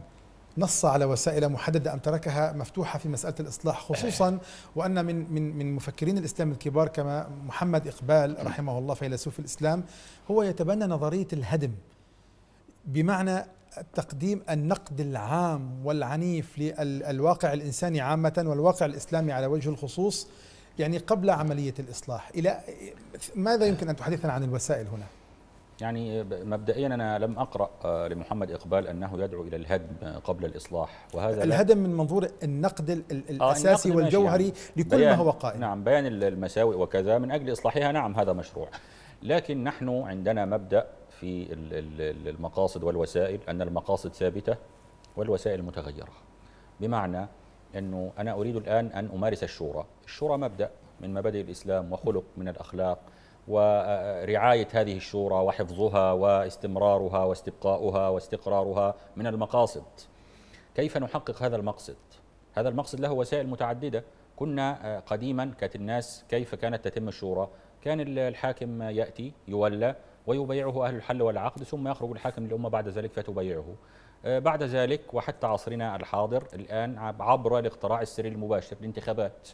Speaker 1: نص على وسائل محددة أم تركها مفتوحة في مسألة الإصلاح خصوصا وأن من من من مفكرين الإسلام الكبار كما محمد إقبال رحمه الله فيلسوف الإسلام هو يتبنى نظرية الهدم بمعنى تقديم النقد العام والعنيف للواقع الإنساني عامة والواقع الإسلامي على وجه الخصوص يعني قبل عملية الإصلاح إلى ماذا يمكن أن تحدثنا عن الوسائل هنا؟
Speaker 2: يعني مبدئيا أنا لم أقرأ آه، لمحمد إقبال أنه يدعو إلى الهدم قبل الإصلاح وهذا الهدم
Speaker 1: من منظور النقد آه، الأساسي والجوهري يعني لكل ما هو
Speaker 2: قائم نعم بيان المساوئ وكذا من أجل إصلاحها نعم هذا مشروع لكن نحن عندنا مبدأ في المقاصد والوسائل أن المقاصد ثابتة والوسائل متغيرة بمعنى أنه أنا أريد الآن أن أمارس الشورى الشورى مبدأ من مبادئ الإسلام وخلق من الأخلاق ورعاية هذه الشورى وحفظها واستمرارها واستبقاؤها واستقرارها من المقاصد كيف نحقق هذا المقصد؟ هذا المقصد له وسائل متعددة كنا آه، قديما كانت الناس كيف كانت تتم الشورى؟ كان الحاكم يأتي يولى ويبايعه أهل الحل والعقد ثم يخرج الحاكم للأمة بعد ذلك فتبايعه آه، بعد ذلك وحتى عصرنا الحاضر الآن عبر الاقتراع السري المباشر الانتخابات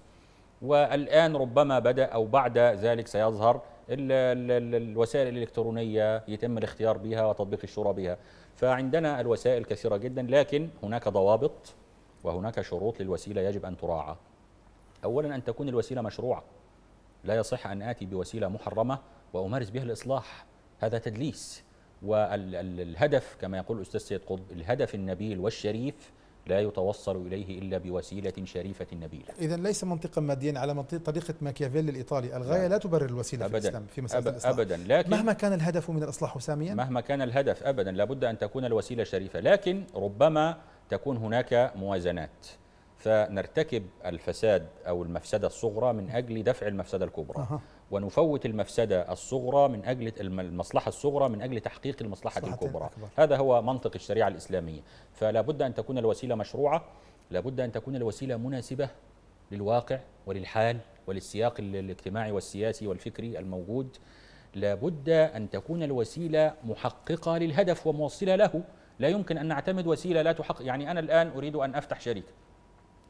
Speaker 2: والآن ربما بدأ أو بعد ذلك سيظهر الوسائل الإلكترونية يتم الاختيار بها وتطبيق الشورى بها فعندنا الوسائل كثيرة جدا لكن هناك ضوابط وهناك شروط للوسيلة يجب أن تراعى أولا أن تكون الوسيلة مشروعة لا يصح أن آتي بوسيلة محرمة وأمارس بها الإصلاح هذا تدليس والهدف كما يقول الأستاذ سيد قطب الهدف النبيل والشريف لا يتوصل إليه إلا بوسيلة شريفة نبيلة
Speaker 1: إذا ليس منطقا ماديا على منطق طريقة ماكيافيلي الإيطالي الغاية لا, نعم. لا تبرر الوسيلة أبداً في الإسلام في مسألة أب الإصلاح
Speaker 2: أبدا لكن مهما
Speaker 1: كان الهدف من الإصلاح ساميا
Speaker 2: مهما كان الهدف أبدا لابد أن تكون الوسيلة شريفة لكن ربما تكون هناك موازنات فنرتكب الفساد أو المفسدة الصغرى من أجل دفع المفسدة الكبرى أه. ونفوت المفسدة الصغرى من أجل المصلحة الصغرى من أجل تحقيق المصلحة الكبرى أكبر. هذا هو منطق الشريعة الإسلامية فلا بد أن تكون الوسيلة مشروعة لا بد أن تكون الوسيلة مناسبة للواقع وللحال وللسياق الاجتماعي والسياسي والفكري الموجود لا بد أن تكون الوسيلة محققة للهدف وموصلة له لا يمكن أن نعتمد وسيلة لا تحقق يعني أنا الآن أريد أن أفتح شركة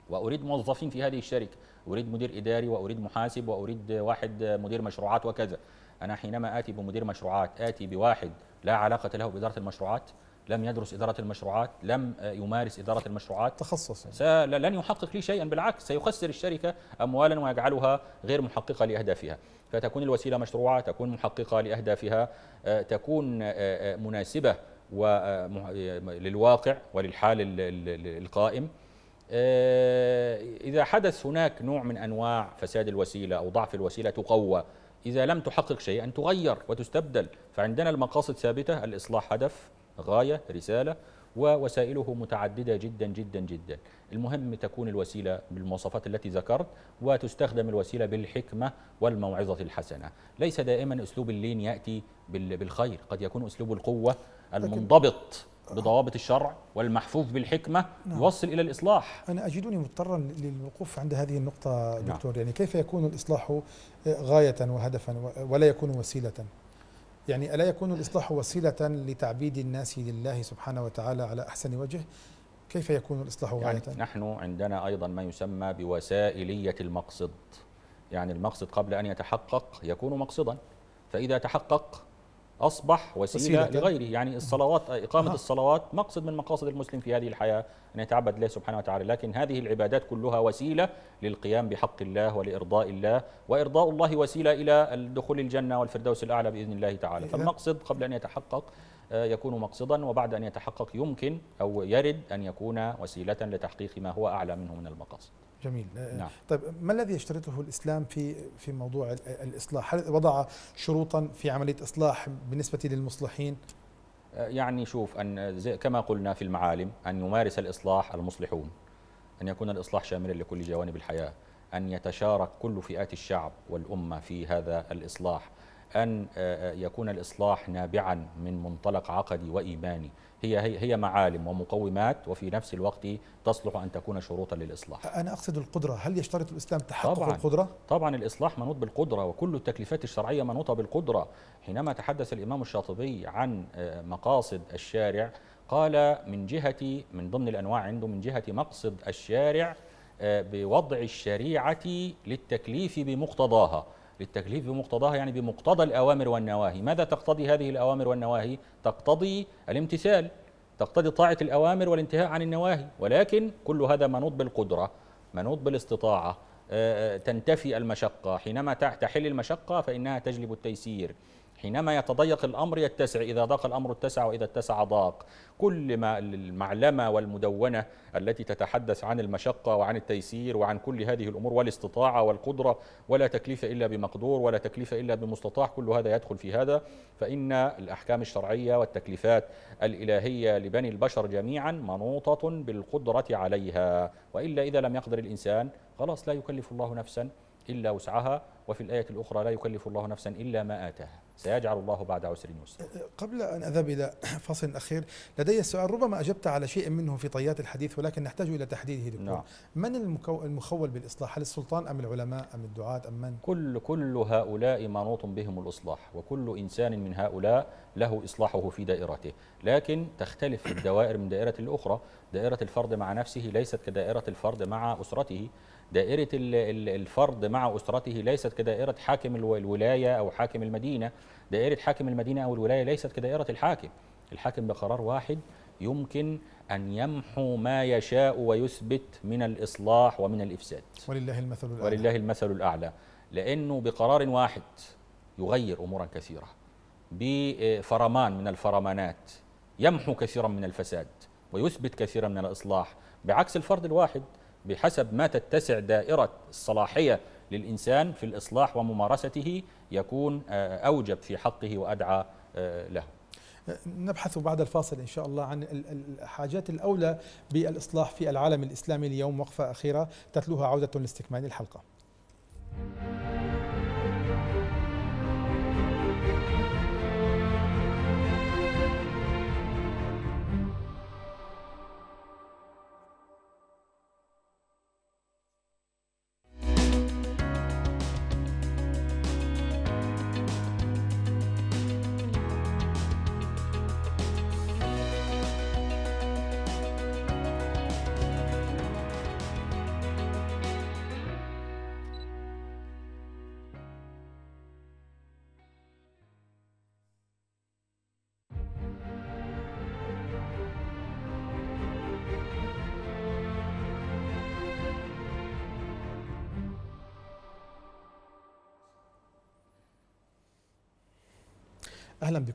Speaker 2: واريد موظفين في هذه الشركه اريد مدير اداري واريد محاسب واريد واحد مدير مشروعات وكذا انا حينما اتي بمدير مشروعات اتي بواحد لا علاقه له باداره المشروعات لم يدرس إدارة المشروعات لم يمارس إدارة المشروعات تخصص لن يحقق لي شيئا بالعكس سيخسر الشركة أموالا ويجعلها غير محققة لأهدافها فتكون الوسيلة مشروعة تكون محققة لأهدافها آه، تكون آه، آه، مناسبة للواقع وللحال القائم آه، إذا حدث هناك نوع من أنواع فساد الوسيلة أو ضعف الوسيلة تقوى إذا لم تحقق شيئا تغير وتستبدل فعندنا المقاصد ثابتة الإصلاح هدف غاية رسالة ووسائله متعددة جدا جدا جدا المهم تكون الوسيلة بالمواصفات التي ذكرت وتستخدم الوسيلة بالحكمة والموعظة الحسنة ليس دائما أسلوب اللين يأتي بالخير قد يكون أسلوب القوة المنضبط بضوابط الشرع والمحفوف بالحكمة نعم. يوصل إلى الإصلاح
Speaker 1: أنا أجدني مضطرا للوقوف عند هذه النقطة نعم. دكتور نعم. يعني كيف يكون الإصلاح غاية وهدفا ولا يكون وسيلة يعني ألا يكون الإصلاح وسيلة لتعبيد الناس لله سبحانه وتعالى على أحسن وجه كيف يكون الإصلاح يعني
Speaker 2: نحن عندنا أيضا ما يسمى بوسائلية المقصد يعني المقصد قبل أن يتحقق يكون مقصدا فإذا تحقق أصبح وسيلة, وسيلة لغيره يعني الصلوات إقامة آه. الصلوات مقصد من مقاصد المسلم في هذه الحياة أن يتعبد الله سبحانه وتعالى لكن هذه العبادات كلها وسيلة للقيام بحق الله ولإرضاء الله وإرضاء الله وسيلة إلى الدخول الجنة والفردوس الأعلى بإذن الله تعالى نعم. فالمقصد قبل أن يتحقق آه، يكون مقصدا وبعد أن يتحقق يمكن أو يرد أن يكون وسيلة لتحقيق ما هو أعلى منه من المقاصد
Speaker 1: جميل آه، نعم. طيب ما الذي يشترطه الإسلام في في موضوع الإصلاح هل وضع شروطا في عملية إصلاح بالنسبة للمصلحين
Speaker 2: آه، يعني شوف أن كما قلنا في المعالم أن يمارس الإصلاح المصلحون أن يكون الإصلاح شاملا لكل جوانب الحياة أن يتشارك كل فئات الشعب والأمة في هذا الإصلاح أن آه، يكون الإصلاح نابعا من منطلق عقدي وإيماني هي هي هي معالم ومقومات وفي نفس الوقت تصلح ان تكون شروطا للاصلاح.
Speaker 1: انا اقصد القدره، هل يشترط الاسلام تحقق طبعاً القدره؟
Speaker 2: طبعا الاصلاح منوط بالقدره وكل التكليفات الشرعيه منوطه بالقدره، حينما تحدث الامام الشاطبي عن آه، مقاصد الشارع قال من جهه من ضمن الانواع عنده من جهه مقصد الشارع آه، بوضع الشريعه للتكليف بمقتضاها. للتكليف بمقتضاها يعني بمقتضى الأوامر والنواهي ماذا تقتضي هذه الأوامر والنواهي؟ تقتضي الامتثال تقتضي طاعة الأوامر والانتهاء عن النواهي ولكن كل هذا منوط بالقدرة منوط بالاستطاعة آه، آه، تنتفي المشقة حينما تحل المشقة فإنها تجلب التيسير حينما يتضيق الأمر يتسع إذا ضاق الأمر اتسع وإذا اتسع ضاق كل ما المعلمة والمدونة التي تتحدث عن المشقة وعن التيسير وعن كل هذه الأمور والاستطاعة والقدرة ولا تكليف إلا بمقدور ولا تكليف إلا بمستطاع كل هذا يدخل في هذا فإن الأحكام الشرعية والتكليفات الإلهية لبني البشر جميعا منوطة بالقدرة عليها وإلا إذا لم يقدر الإنسان خلاص لا يكلف الله نفسا إلا وسعها وفي الآية الأخرى لا يكلف الله نفسا إلا ما آتاها سيجعل الله بعد عسر يسرا
Speaker 1: أه، أه، قبل أن أذهب إلى فصل أخير لدي سؤال ربما أجبت على شيء منه في طيات الحديث ولكن نحتاج إلى تحديده دكتور نعم. من المخول بالإصلاح هل السلطان أم العلماء أم الدعاة أم من
Speaker 2: كل, كل هؤلاء منوط بهم الإصلاح وكل إنسان من هؤلاء له إصلاحه في دائرته لكن تختلف الدوائر من دائرة الأخرى دائرة الفرد مع نفسه ليست كدائرة الفرد مع أسرته دائرة الفرد مع أسرته ليست كدائرة حاكم الولاية أو حاكم المدينة دائرة حاكم المدينة أو الولاية ليست كدائرة الحاكم الحاكم بقرار واحد يمكن أن يمحو ما يشاء ويثبت من الإصلاح ومن الإفساد
Speaker 1: ولله المثل الأعلى ولله
Speaker 2: المثل الأعلى لأنه بقرار واحد يغير أمورا كثيرة بفرمان من الفرمانات يمحو كثيرا من الفساد ويثبت كثيرا من الإصلاح بعكس الفرد الواحد بحسب ما تتسع دائرة الصلاحية للإنسان في الإصلاح وممارسته يكون آه، أوجب في حقه وأدعى آه، له
Speaker 1: نبحث بعد الفاصل إن شاء الله عن الحاجات الأولى بالإصلاح في العالم الإسلامي اليوم وقفة أخيرة تتلوها عودة لاستكمال الحلقة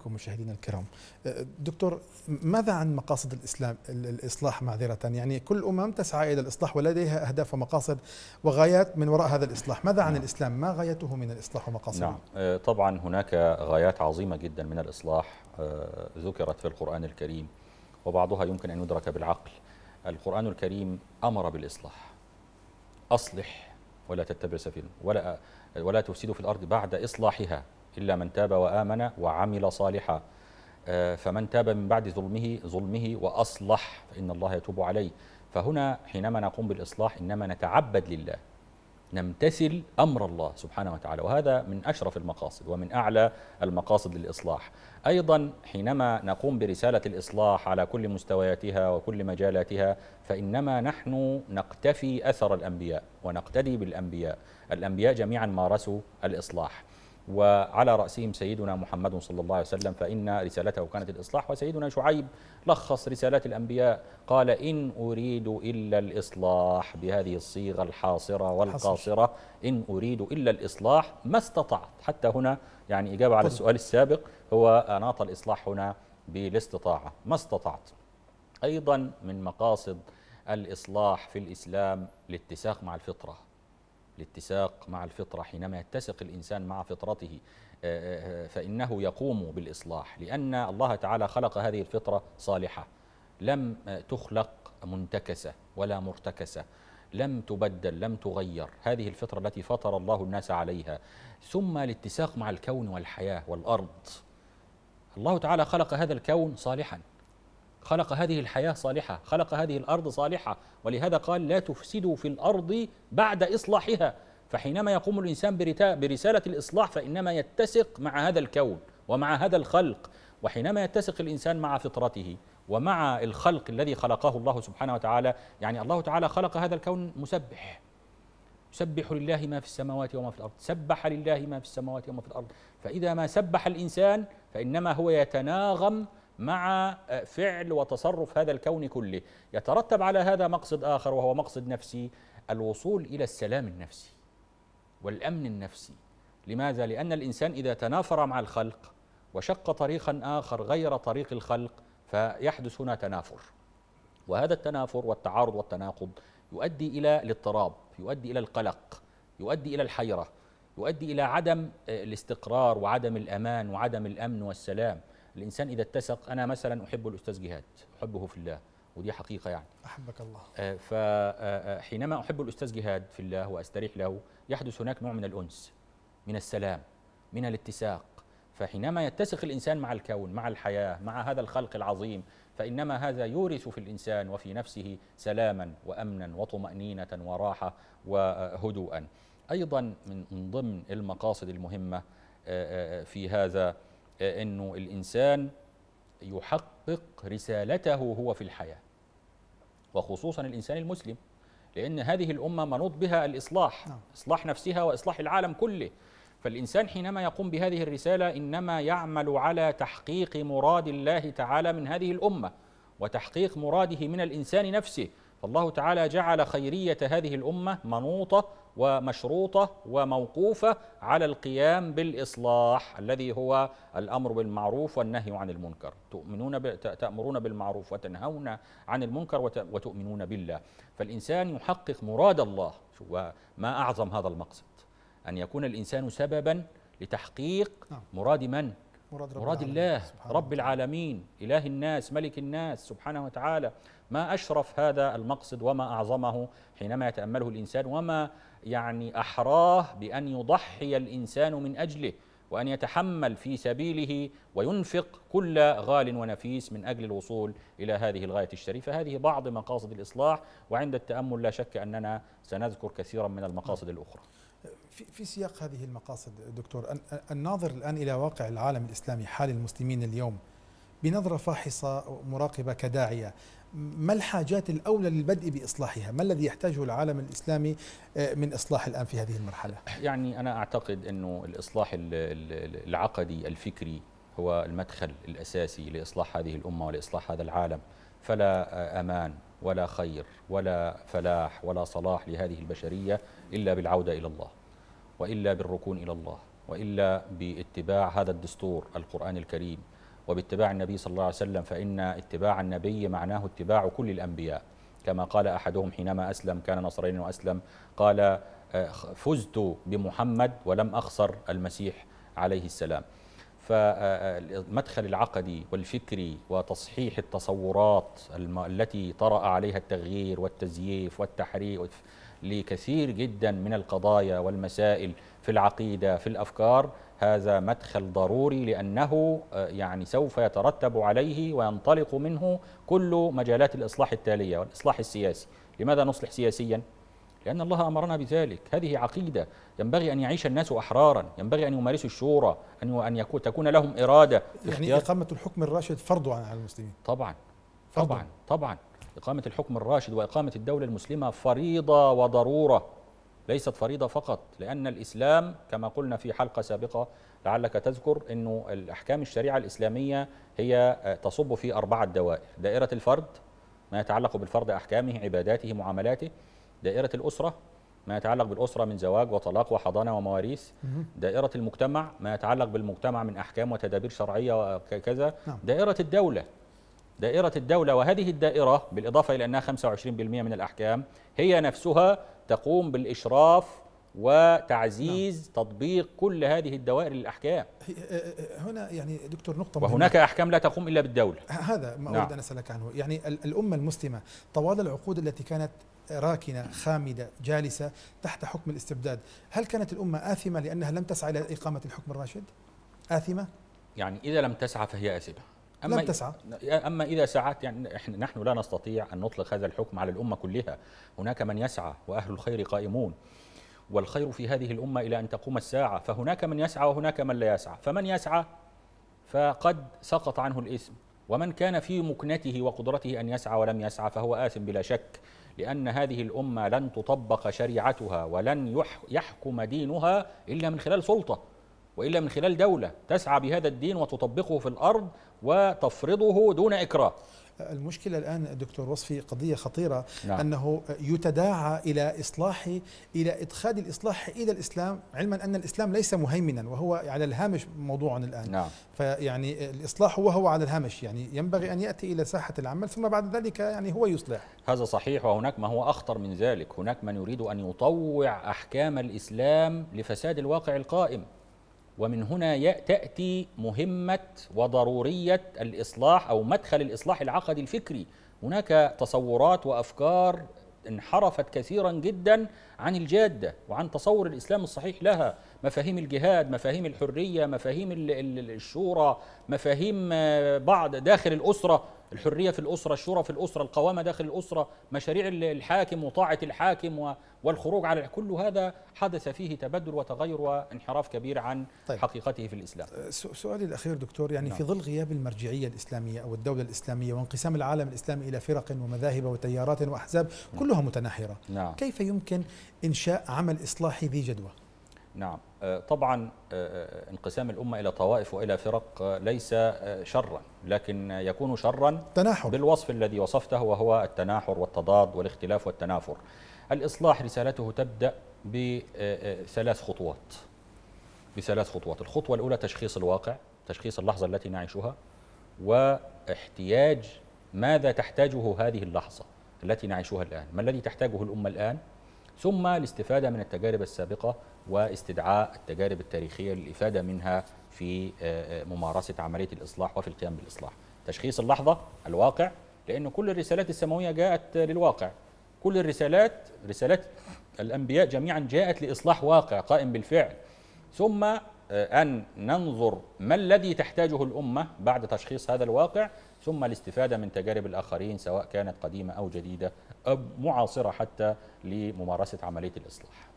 Speaker 1: بكم مشاهدينا الكرام أه، دكتور ماذا عن مقاصد الإسلام الإصلاح معذرة يعني كل أمم تسعى إلى الإصلاح ولديها أهداف ومقاصد وغايات من وراء هذا الإصلاح ماذا عن نعم. الإسلام ما غايته من الإصلاح ومقاصده نعم
Speaker 2: أه، طبعا هناك غايات عظيمة جدا من الإصلاح أه، ذكرت في القرآن الكريم وبعضها يمكن أن يدرك بالعقل القرآن الكريم أمر بالإصلاح أصلح ولا تتبع سفينة ولا ولا تفسدوا في الأرض بعد إصلاحها إلا من تاب وآمن وعمل صالحا آه، فمن تاب من بعد ظلمه ظلمه وأصلح فإن الله يتوب عليه فهنا حينما نقوم بالإصلاح إنما نتعبد لله نمتثل أمر الله سبحانه وتعالى وهذا من أشرف المقاصد ومن أعلى المقاصد للإصلاح أيضا حينما نقوم برسالة الإصلاح على كل مستوياتها وكل مجالاتها فإنما نحن نقتفي أثر الأنبياء ونقتدي بالأنبياء الأنبياء جميعا مارسوا الإصلاح وعلى رأسهم سيدنا محمد صلى الله عليه وسلم فإن رسالته كانت الإصلاح وسيدنا شعيب لخص رسالات الأنبياء قال إن أريد إلا الإصلاح بهذه الصيغة الحاصرة والقاصرة إن أريد إلا الإصلاح ما استطعت حتى هنا يعني إجابة على السؤال السابق هو أناط الإصلاح هنا بالاستطاعة ما استطعت أيضا من مقاصد الإصلاح في الإسلام الاتساق مع الفطرة الاتساق مع الفطرة حينما يتسق الإنسان مع فطرته آه، آه، آه، فإنه يقوم بالإصلاح لأن الله تعالى خلق هذه الفطرة صالحة لم تخلق منتكسة ولا مرتكسة لم تبدل لم تغير هذه الفطرة التي فطر الله الناس عليها ثم الاتساق مع الكون والحياة والأرض الله تعالى خلق هذا الكون صالحا خلق هذه الحياة صالحة خلق هذه الأرض صالحة ولهذا قال لا تفسدوا في الأرض بعد إصلاحها فحينما يقوم الإنسان برسالة الإصلاح فإنما يتسق مع هذا الكون ومع هذا الخلق وحينما يتسق الإنسان مع فطرته ومع الخلق الذي خلقه الله سبحانه وتعالى يعني الله تعالى خلق هذا الكون مسبح يسبح لله ما في السماوات وما في الأرض سبح لله ما في السماوات وما في الأرض فإذا ما سبح الإنسان فإنما هو يتناغم مع فعل وتصرف هذا الكون كله يترتب على هذا مقصد آخر وهو مقصد نفسي الوصول إلى السلام النفسي والأمن النفسي لماذا؟ لأن الإنسان إذا تنافر مع الخلق وشق طريقا آخر غير طريق الخلق فيحدث هنا تنافر وهذا التنافر والتعارض والتناقض يؤدي إلى الاضطراب يؤدي إلى القلق يؤدي إلى الحيرة يؤدي إلى عدم آه، الاستقرار وعدم الأمان وعدم الأمن والسلام الانسان اذا اتسق انا مثلا احب الاستاذ جهاد احبه في الله ودي حقيقه يعني احبك الله آه، فحينما آه، آه، احب الاستاذ جهاد في الله واستريح له يحدث هناك نوع من الانس من السلام من الاتساق فحينما يتسق الانسان مع الكون مع الحياه مع هذا الخلق العظيم فانما هذا يورث في الانسان وفي نفسه سلاما وامنا وطمانينه وراحه وهدوءا ايضا من ضمن المقاصد المهمه في هذا أنه الإنسان يحقق رسالته هو في الحياة وخصوصا الإنسان المسلم لأن هذه الأمة منوط بها الإصلاح نعم. إصلاح نفسها وإصلاح العالم كله فالإنسان حينما يقوم بهذه الرسالة إنما يعمل على تحقيق مراد الله تعالى من هذه الأمة وتحقيق مراده من الإنسان نفسه فالله تعالى جعل خيرية هذه الأمة منوطة ومشروطة وموقوفة على القيام بالإصلاح الذي هو الأمر بالمعروف والنهي عن المنكر تؤمنون تأمرون بالمعروف وتنهون عن المنكر وتؤمنون بالله فالإنسان يحقق مراد الله وما أعظم هذا المقصد أن يكون الإنسان سببا لتحقيق نعم. مراد من؟
Speaker 1: مراد, رب, مراد الله سبحانه.
Speaker 2: رب العالمين إله الناس ملك الناس سبحانه وتعالى ما أشرف هذا المقصد وما أعظمه حينما يتأمله الإنسان وما يعني أحراه بأن يضحي الإنسان من أجله وأن يتحمل في سبيله وينفق كل غال ونفيس من أجل الوصول إلى هذه الغاية الشريفة هذه بعض مقاصد الإصلاح وعند التأمل لا شك أننا سنذكر كثيرا من المقاصد الأخرى
Speaker 1: في في سياق هذه المقاصد دكتور الناظر الان الى واقع العالم الاسلامي حال المسلمين اليوم بنظره فاحصه مراقبه كداعيه ما الحاجات الاولى للبدء باصلاحها؟ ما الذي يحتاجه العالم الاسلامي آه، من اصلاح الان في هذه المرحله؟
Speaker 2: يعني انا اعتقد انه الاصلاح العقدي الفكري هو المدخل الاساسي لاصلاح هذه الامه ولاصلاح هذا العالم فلا آه، امان ولا خير ولا فلاح ولا صلاح لهذه البشرية إلا بالعودة إلى الله وإلا بالركون إلى الله وإلا باتباع هذا الدستور القرآن الكريم وباتباع النبي صلى الله عليه وسلم فإن اتباع النبي معناه اتباع كل الأنبياء كما قال أحدهم حينما أسلم كان نصرين وأسلم قال آه، فزت بمحمد ولم أخسر المسيح عليه السلام فالمدخل العقدي والفكري وتصحيح التصورات التي طرأ عليها التغيير والتزييف والتحريف لكثير جدا من القضايا والمسائل في العقيدة في الأفكار هذا مدخل ضروري لأنه آه، يعني سوف يترتب عليه وينطلق منه كل مجالات الإصلاح التالية والإصلاح السياسي لماذا نصلح سياسياً؟ لأن الله أمرنا بذلك هذه عقيدة ينبغي أن يعيش الناس أحرارا ينبغي أن يمارسوا الشورى أن أن يكون تكون لهم إرادة يعني إقامة
Speaker 1: الحكم الراشد فرض على المسلمين طبعا فرض. طبعا
Speaker 2: طبعا إقامة الحكم الراشد وإقامة الدولة المسلمة فريضة وضرورة ليست فريضة فقط لأن الإسلام كما قلنا في حلقة سابقة لعلك تذكر أنه الأحكام الشريعة الإسلامية هي آه، تصب في أربعة دوائر دائرة الفرد ما يتعلق بالفرد أحكامه عباداته معاملاته دائرة الأسرة ما يتعلق بالأسرة من زواج وطلاق وحضانة ومواريث دائرة المجتمع ما يتعلق بالمجتمع من أحكام وتدابير شرعية وكذا نعم. دائرة الدولة دائرة الدولة وهذه الدائرة بالإضافة إلى أنها 25% من الأحكام هي نفسها تقوم بالإشراف وتعزيز نعم. تطبيق كل هذه الدوائر للأحكام
Speaker 1: هنا يعني دكتور نقطة مهمة وهناك
Speaker 2: أحكام لا تقوم إلا بالدولة هذا
Speaker 1: ما نعم. أريد أن أسألك عنه يعني الأمة المسلمة طوال العقود التي كانت راكنة خامدة جالسة تحت حكم الاستبداد هل كانت الأمة آثمة لأنها لم تسعى إلى إقامة الحكم الراشد؟ آثمة؟
Speaker 2: يعني إذا لم تسعى فهي آثمة أما لم تسعى أما إذا سعت يعني إحنا نحن لا نستطيع أن نطلق هذا الحكم على الأمة كلها هناك من يسعى وأهل الخير قائمون والخير في هذه الأمة إلى أن تقوم الساعة فهناك من يسعى وهناك من لا يسعى فمن يسعى فقد سقط عنه الإثم ومن كان في مكنته وقدرته أن يسعى ولم يسعى فهو آثم بلا شك لأن هذه الأمة لن تطبق شريعتها ولن يحكم دينها إلا من خلال سلطة وإلا من خلال دولة تسعى بهذا الدين وتطبقه في الأرض وتفرضه دون إكراه
Speaker 1: المشكلة الآن دكتور وصفي قضية خطيرة نعم. أنه يتداعى إلى إصلاح إلى إدخال الإصلاح إلى الإسلام علما أن الإسلام ليس مهيمنا وهو على الهامش موضوعنا الآن نعم. فيعني الإصلاح وهو على الهامش يعني ينبغي أن يأتي إلى ساحة العمل ثم بعد ذلك يعني هو يصلح
Speaker 2: هذا صحيح وهناك ما هو أخطر من ذلك هناك من يريد أن يطوع أحكام الإسلام لفساد الواقع القائم ومن هنا تأتي مهمة وضرورية الإصلاح أو مدخل الإصلاح العقدي الفكري هناك تصورات وأفكار انحرفت كثيرا جدا عن الجادة وعن تصور الإسلام الصحيح لها مفاهيم الجهاد مفاهيم الحرية مفاهيم الشورى مفاهيم بعض داخل الأسرة الحريه في الاسره الشورى في الاسره القوامه داخل الاسره مشاريع الحاكم وطاعه الحاكم والخروج على كل هذا حدث فيه تبدل وتغير وانحراف كبير عن طيب. حقيقته في
Speaker 1: الاسلام أه، سؤالي الاخير دكتور يعني نعم. في ظل غياب المرجعيه الاسلاميه او الدوله الاسلاميه وانقسام العالم الاسلامي الى فرق ومذاهب وتيارات واحزاب نعم. كلها متناحره نعم. كيف يمكن انشاء عمل اصلاحي ذي جدوى
Speaker 2: نعم آه، طبعا آه، آه، انقسام الأمة إلى طوائف وإلى فرق ليس شرا لكن يكون شرا تناحر بالوصف الذي وصفته وهو التناحر والتضاد والاختلاف والتنافر الإصلاح رسالته تبدأ بثلاث خطوات بثلاث خطوات الخطوة الأولى تشخيص الواقع تشخيص اللحظة التي نعيشها واحتياج ماذا تحتاجه هذه اللحظة التي نعيشها الآن ما الذي تحتاجه الأمة الآن ثم الاستفادة من التجارب السابقة واستدعاء التجارب التاريخية للإفادة منها في آه، آه، ممارسة عملية الإصلاح وفي القيام بالإصلاح تشخيص اللحظة الواقع لأن كل الرسالات السماوية جاءت للواقع كل الرسالات رسالات الأنبياء جميعا جاءت لإصلاح واقع قائم بالفعل ثم آه، أن ننظر ما الذي تحتاجه الأمة بعد تشخيص هذا الواقع ثم الاستفادة من تجارب الآخرين سواء كانت قديمة أو جديدة معاصرة حتى لممارسة عملية الإصلاح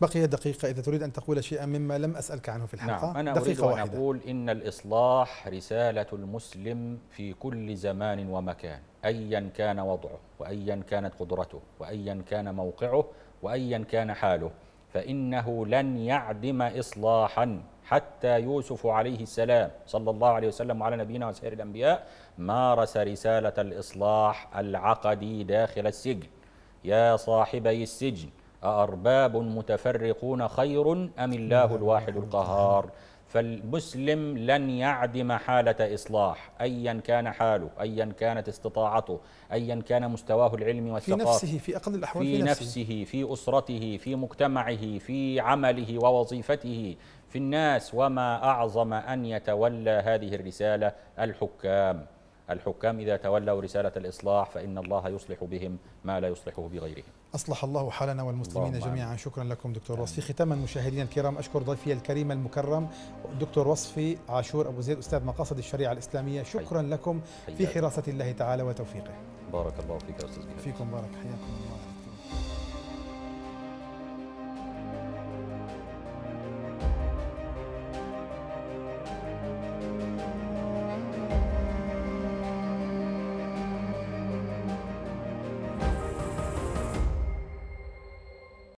Speaker 1: بقي دقيقة إذا تريد أن تقول شيئا مما لم أسألك عنه في الحلقة نعم أنا دقيقة أريد أن
Speaker 2: أقول إن الإصلاح رسالة المسلم في كل زمان ومكان أيا كان وضعه وأيا كانت قدرته وأيا كان موقعه وأيا كان حاله فإنه لن يعدم إصلاحا حتى يوسف عليه السلام صلى الله عليه وسلم على نبينا وسائر الأنبياء مارس رسالة الإصلاح العقدي داخل السجن يا صاحبي السجن أأرباب متفرقون خير أم الله الواحد القهار فالمسلم لن يعدم حالة إصلاح أيا كان حاله أيا كانت استطاعته أيا كان مستواه العلمي والثقافي في نفسه
Speaker 1: في أقل الأحوال في, في نفسه,
Speaker 2: نفسه في أسرته في مجتمعه في عمله ووظيفته في الناس وما أعظم أن يتولى هذه الرسالة الحكام الحكام إذا تولوا رسالة الإصلاح فإن الله يصلح بهم ما لا يصلحه بغيرهم
Speaker 1: أصلح الله حالنا والمسلمين جميعا شكرا لكم دكتور آمين. وصفي ختاما مشاهدينا الكرام أشكر ضيفي الكريم المكرم دكتور وصفي عاشور أبو زيد أستاذ مقاصد الشريعة الإسلامية شكرا حي. لكم في حراسة الله تعالى وتوفيقه بارك الله فيك أستاذ فيكم بارك حياكم الله